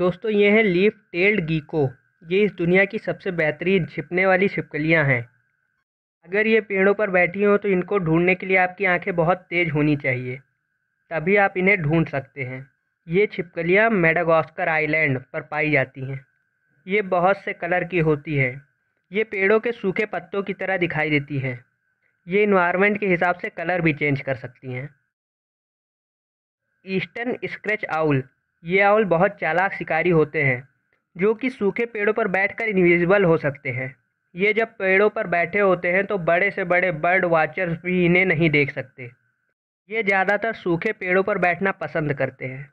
दोस्तों ये हैं लीफ टेल्ड गीको ये इस दुनिया की सबसे बेहतरीन छिपने वाली छिपकलियाँ हैं अगर ये पेड़ों पर बैठी हों तो इनको ढूंढने के लिए आपकी आंखें बहुत तेज़ होनी चाहिए तभी आप इन्हें ढूंढ सकते हैं ये छिपकलियाँ मेडागास्कर आइलैंड पर पाई जाती हैं ये बहुत से कलर की होती हैं ये पेड़ों के सूखे पत्तों की तरह दिखाई देती हैं ये इन्वायरमेंट के हिसाब से कलर भी चेंज कर सकती हैं ईस्टर्न स्क्रैच आउल ये आउल बहुत चालाक शिकारी होते हैं जो कि सूखे पेड़ों पर बैठकर इनविजिबल हो सकते हैं ये जब पेड़ों पर बैठे होते हैं तो बड़े से बड़े बर्ड वाचर्स भी इन्हें नहीं देख सकते ये ज़्यादातर सूखे पेड़ों पर बैठना पसंद करते हैं